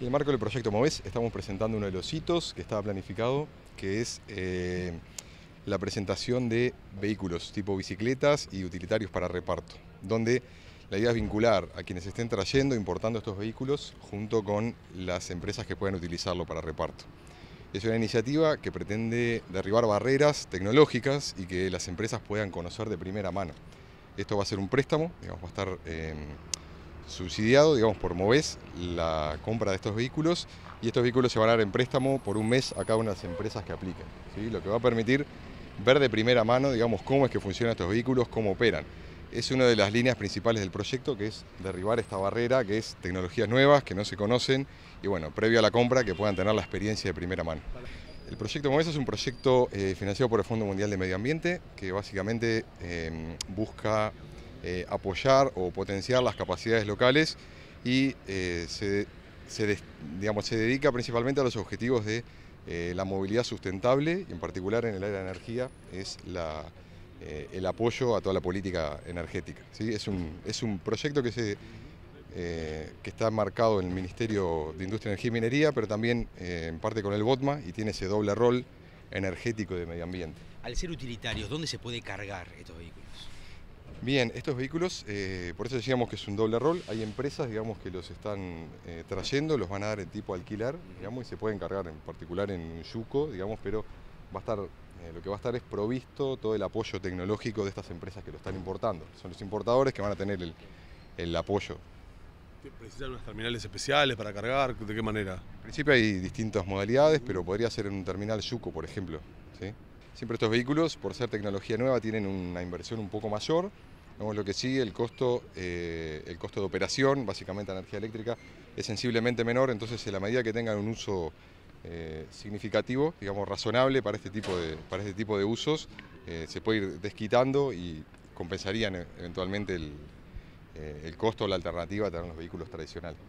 En el marco del proyecto MOVES estamos presentando uno de los hitos que estaba planificado, que es eh, la presentación de vehículos tipo bicicletas y utilitarios para reparto, donde la idea es vincular a quienes estén trayendo, importando estos vehículos, junto con las empresas que puedan utilizarlo para reparto. Es una iniciativa que pretende derribar barreras tecnológicas y que las empresas puedan conocer de primera mano. Esto va a ser un préstamo, digamos, va a estar... Eh, subsidiado, digamos, por Moves, la compra de estos vehículos y estos vehículos se van a dar en préstamo por un mes a cada una de las empresas que apliquen, ¿sí? lo que va a permitir ver de primera mano, digamos, cómo es que funcionan estos vehículos, cómo operan. Es una de las líneas principales del proyecto, que es derribar esta barrera, que es tecnologías nuevas que no se conocen y, bueno, previo a la compra, que puedan tener la experiencia de primera mano. El proyecto Moves es un proyecto eh, financiado por el Fondo Mundial de Medio Ambiente, que básicamente em, busca eh, apoyar o potenciar las capacidades locales y eh, se, digamos, se, dedica principalmente a los objetivos de eh, la movilidad sustentable y en particular en el área de energía es el apoyo a toda la política energética. ¿sí? Es, un, es, un, proyecto que, se, que está marcado en el Ministerio de Industria, Energía y Minería, pero también en parte con el BOTMA y tiene ese doble rol energético de medio ambiente. Al ser utilitarios, ¿dónde se puede cargar estos vehículos? Bien, estos vehículos, eh, por eso decíamos que es un doble rol, hay empresas digamos, que los están eh, trayendo, los van a dar en tipo alquilar, digamos, y se pueden cargar en particular en Yuco, digamos, pero va a estar, eh, lo que va a estar es provisto todo el apoyo tecnológico de estas empresas que lo están importando. Son los importadores que van a tener el, el apoyo. ¿Precisan unas terminales especiales para cargar? ¿De qué manera? En principio hay distintas modalidades, pero podría ser en un terminal Yuco, por ejemplo. Siempre estos vehículos, por ser tecnología nueva, tienen una inversión un poco mayor. Vemos lo que sí, el costo, eh, el costo de operación, básicamente energía eléctrica, es sensiblemente menor, entonces en la medida que tengan un uso eh, significativo, digamos razonable para este tipo de, para este tipo de usos, eh, se puede ir desquitando y compensarían eventualmente el, el costo o la alternativa a tener los vehículos tradicionales.